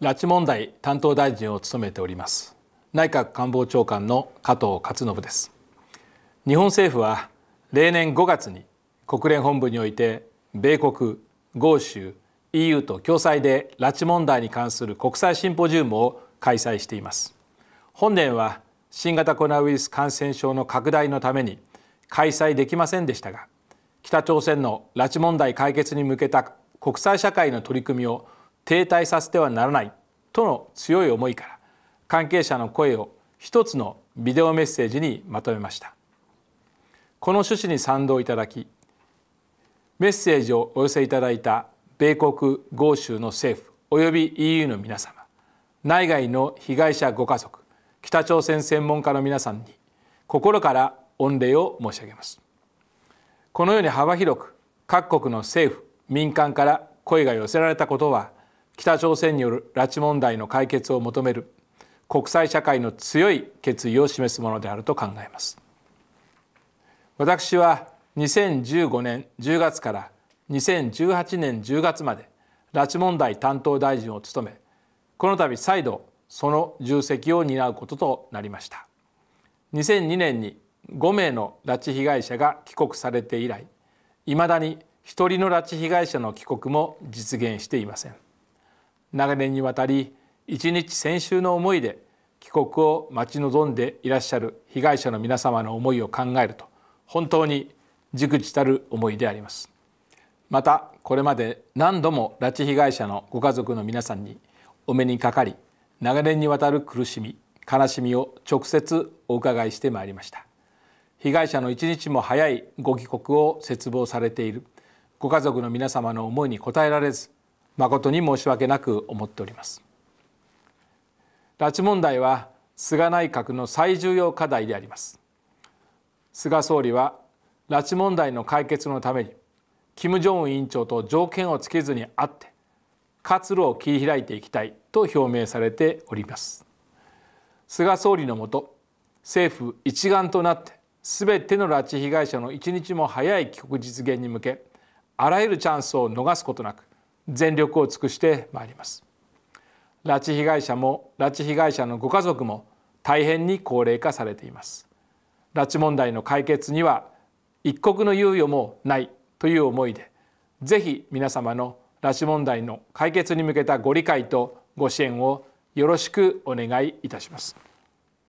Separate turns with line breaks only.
拉致問題担当大臣を務めております内閣官房長官の加藤勝信です日本政府は例年5月に国連本部において米国豪州 EU と共催で拉致問題に関する国際シンポジウムを開催しています本年は新型コロナウイルス感染症の拡大のために開催できませんでしたが北朝鮮の拉致問題解決に向けた国際社会の取り組みを停滞させてはならないとの強い思いから関係者の声を一つのビデオメッセージにまとめましたこの趣旨に賛同いただきメッセージをお寄せいただいた米国豪州の政府および EU の皆様内外の被害者ご家族北朝鮮専門家の皆さんに心から御礼を申し上げますこのように幅広く各国の政府民間から声が寄せられたことは北朝鮮による拉致問題の解決を求める国際社会の強い決意を示すものであると考えます私は2015年10月から2018年10月まで拉致問題担当大臣を務めこの度再度その重責を担うこととなりました2002年に5名の拉致被害者が帰国されて以来いまだに一人の拉致被害者の帰国も実現していません長年にわたり一日先週の思いで帰国を待ち望んでいらっしゃる被害者の皆様の思いを考えると本当に熟知たる思いでありますまたこれまで何度も拉致被害者のご家族の皆さんにお目にかかり長年にわたる苦しみ悲しみを直接お伺いしてまいりました被害者の一日も早いご帰国を切望されているご家族の皆様の思いに応えられず誠に申し訳なく思っております拉致問題は菅内閣の最重要課題であります菅総理は拉致問題の解決のために金正恩委員長と条件をつけずに会って活路を切り開いていきたいと表明されております菅総理のもと政府一丸となって全ての拉致被害者の一日も早い帰国実現に向けあらゆるチャンスを逃すことなく全力を尽くしてまいります拉致被害者も拉致被害者のご家族も大変に高齢化されています拉致問題の解決には一刻の猶予もないという思いでぜひ皆様の拉致問題の解決に向けたご理解とご支援をよろしくお願いいたします。